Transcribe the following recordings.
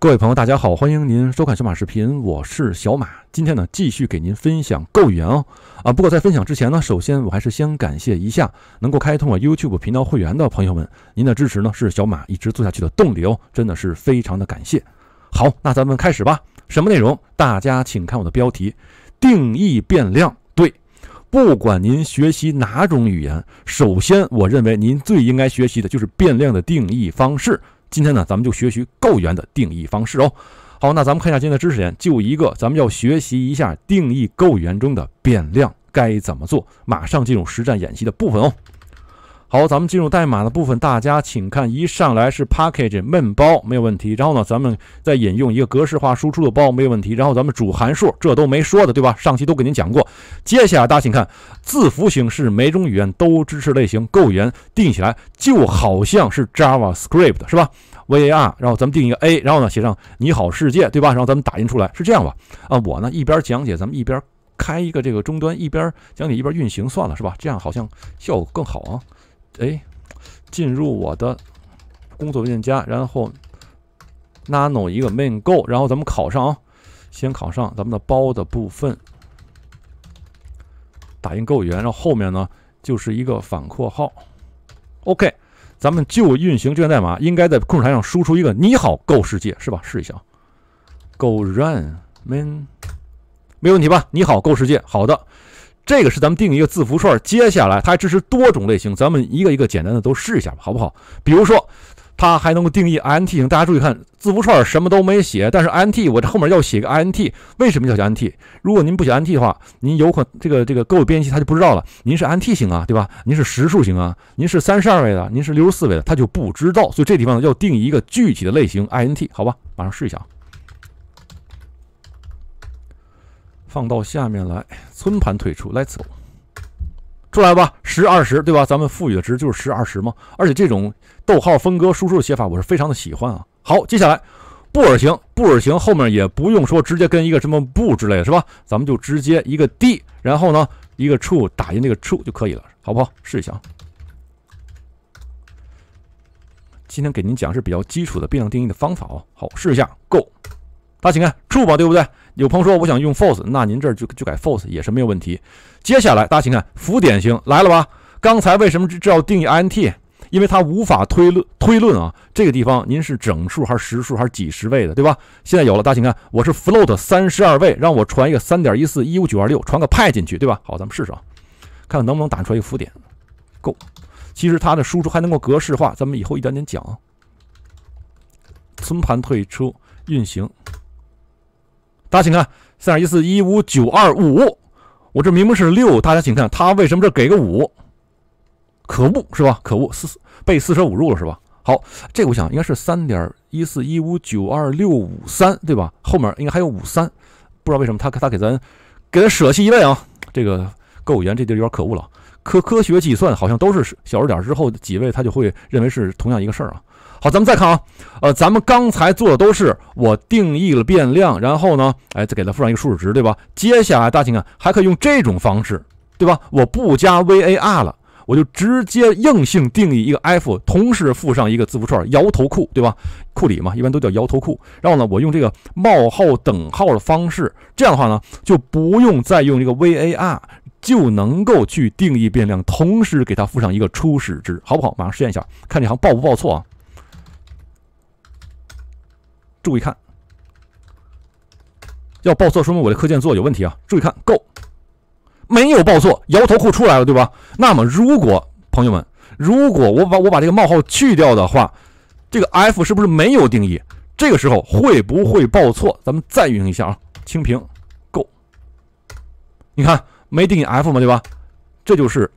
各位朋友，大家好，欢迎您收看小马视频，我是小马。今天呢，继续给您分享购语言哦啊。不过在分享之前呢，首先我还是先感谢一下能够开通我 YouTube 频道会员的朋友们，您的支持呢是小马一直做下去的动力哦，真的是非常的感谢。好，那咱们开始吧。什么内容？大家请看我的标题：定义变量。对，不管您学习哪种语言，首先我认为您最应该学习的就是变量的定义方式。今天呢，咱们就学习构元的定义方式哦。好，那咱们看一下今天的知识点，就一个，咱们要学习一下定义构元中的变量该怎么做。马上进入实战演习的部分哦。好，咱们进入代码的部分，大家请看，一上来是 package m n 包没有问题，然后呢，咱们再引用一个格式化输出的包没有问题，然后咱们主函数这都没说的对吧？上期都给您讲过。接下来大家请看，字符形式每种语言都支持类型，构言定起来就好像是 JavaScript 是吧？var 然后咱们定一个 a，然后呢写上你好世界对吧？然后咱们打印出来是这样吧？啊，我呢一边讲解，咱们一边开一个这个终端，一边讲解一边运行算了是吧？这样好像效果更好啊。哎，进入我的工作文件夹，然后 nano 一个 main.go，然后咱们考上啊，先考上咱们的包的部分，打印够 o r 然后后面呢就是一个反括号，OK，咱们就运行这段代码，应该在控制台上输出一个你好 go 世界是吧？试一下啊，go run main，没问题吧？你好 go 世界，好的。这个是咱们定一个字符串，接下来它还支持多种类型，咱们一个一个简单的都试一下吧，好不好？比如说，它还能够定义 INT 型，大家注意看，字符串什么都没写，但是 INT 我这后面要写个 INT，为什么要写 INT？如果您不写 INT 的话，您有可这个这个各位编辑他它就不知道了，您是 INT 型啊，对吧？您是实数型啊，您是三十二位的，您是六十四位的，它就不知道，所以这地方要定一个具体的类型 INT 好吧？马上试一下。放到下面来，存盘退出。Let's go，出来吧，十二十，对吧？咱们赋予的值就是十二十嘛。而且这种逗号分割输出的写法，我是非常的喜欢啊。好，接下来布尔型，布尔型后面也不用说，直接跟一个什么不之类的是吧？咱们就直接一个 d，然后呢一个 true，打印那个 true 就可以了，好不好？试一下啊。今天给您讲是比较基础的变量定义的方法哦。好，试一下，Go。大家请看，true 吧，对不对？有朋友说我想用 false，那您这儿就就改 false 也是没有问题。接下来大家请看浮点型来了吧？刚才为什么这要定义 int？因为它无法推论推论啊。这个地方您是整数还是实数还是几十位的，对吧？现在有了，大家请看，我是 float 三十二位，让我传一个三点一四一五九二六，传个派进去，对吧？好，咱们试试，看看能不能打出来一个浮点。Go，其实它的输出还能够格式化，咱们以后一点点讲。存盘退出运行。大家请看，三点一四一五九二五，我这明明是六。大家请看，他为什么这给个五？可恶是吧？可恶，四四被四舍五入了是吧？好，这个我想应该是三点一四一五九二六五三对吧？后面应该还有五三，不知道为什么他他给咱给咱舍弃一位啊？这个购严，这儿有点可恶了。科科学计算好像都是小数点之后几位，他就会认为是同样一个事儿啊。好，咱们再看啊，呃，咱们刚才做的都是我定义了变量，然后呢，哎，再给它赋上一个初始值，对吧？接下来大家请看还可以用这种方式，对吧？我不加 var 了，我就直接硬性定义一个 f，同时附上一个字符串“摇头库”，对吧？库里嘛，一般都叫摇头库。然后呢，我用这个冒号等号的方式，这样的话呢，就不用再用这个 var 就能够去定义变量，同时给它附上一个初始值，好不好？马上试验一下，看这行报不报错啊？注意看，要报错说明我的课件做有问题啊！注意看，g o 没有报错，摇头库出来了，对吧？那么，如果朋友们，如果我把我把这个冒号去掉的话，这个 f 是不是没有定义？这个时候会不会报错？咱们再运行一下啊，清屏，g o 你看没定义 f 吗？对吧？这就是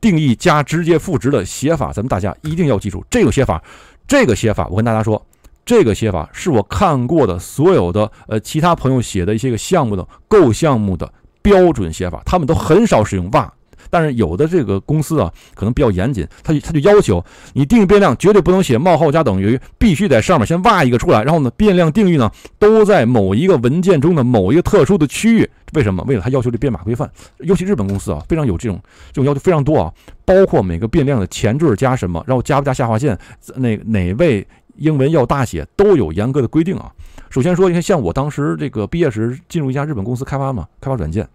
定义加直接赋值的写法，咱们大家一定要记住这个写法。这个写法，我跟大家说。这个写法是我看过的所有的呃其他朋友写的一些个项目的构项目的标准写法，他们都很少使用 var，但是有的这个公司啊，可能比较严谨，他就他就要求你定义变量绝对不能写冒号加等于，必须在上面先哇一个出来，然后呢变量定义呢都在某一个文件中的某一个特殊的区域，为什么？为了他要求的编码规范，尤其日本公司啊，非常有这种这种要求非常多啊，包括每个变量的前缀加什么，然后加不加下划线，那哪位？英文要大写，都有严格的规定啊。首先说，你看，像我当时这个毕业时进入一家日本公司开发嘛，开发软件，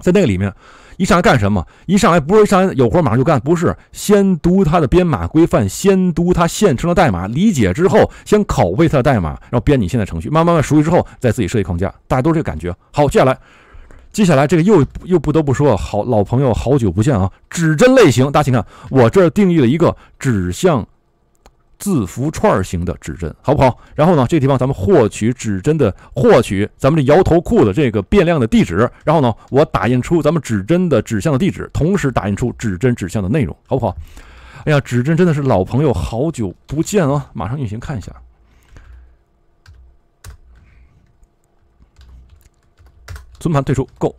在那个里面，一上来干什么？一上来不是上来有活马上就干，不是先读它的编码规范，先读它现成的代码，理解之后，先拷贝它的代码，然后编你现在程序，慢慢慢熟悉之后再自己设计框架。大家都这个感觉。好，接下来，接下来这个又又不得不说，好老朋友，好久不见啊！指针类型，大家请看，我这定义了一个指向。字符串型的指针，好不好？然后呢，这地方咱们获取指针的获取咱们的摇头库的这个变量的地址，然后呢，我打印出咱们指针的指向的地址，同时打印出指针指向的内容，好不好？哎呀，指针真的是老朋友，好久不见啊！马上运行看一下，存盘退出，Go。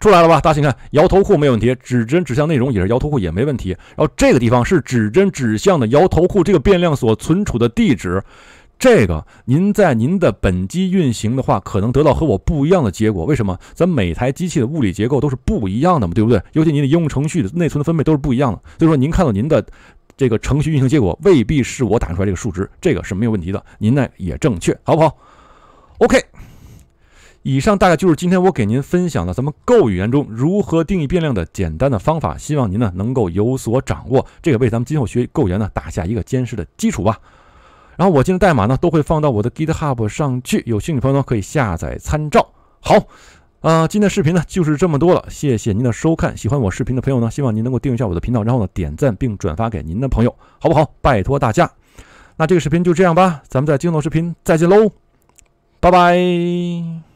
出来了吧？大家请看，摇头库没有问题，指针指向内容也是摇头库也没问题。然后这个地方是指针指向的摇头库这个变量所存储的地址，这个您在您的本机运行的话，可能得到和我不一样的结果。为什么？咱每台机器的物理结构都是不一样的嘛，对不对？尤其您的应用程序的内存的分配都是不一样的。所以说，您看到您的这个程序运行结果未必是我打出来这个数值，这个是没有问题的，您呢也正确，好不好？OK。以上大概就是今天我给您分享的咱们 Go 语言中如何定义变量的简单的方法，希望您呢能够有所掌握，这个为咱们今后学 Go 语言呢打下一个坚实的基础吧。然后我今的代码呢都会放到我的 GitHub 上去，有兴趣朋友呢可以下载参照。好，啊，今天视频呢就是这么多了，谢谢您的收看。喜欢我视频的朋友呢，希望您能够订阅一下我的频道，然后呢点赞并转发给您的朋友，好不好？拜托大家。那这个视频就这样吧，咱们在今后视频再见喽，拜拜。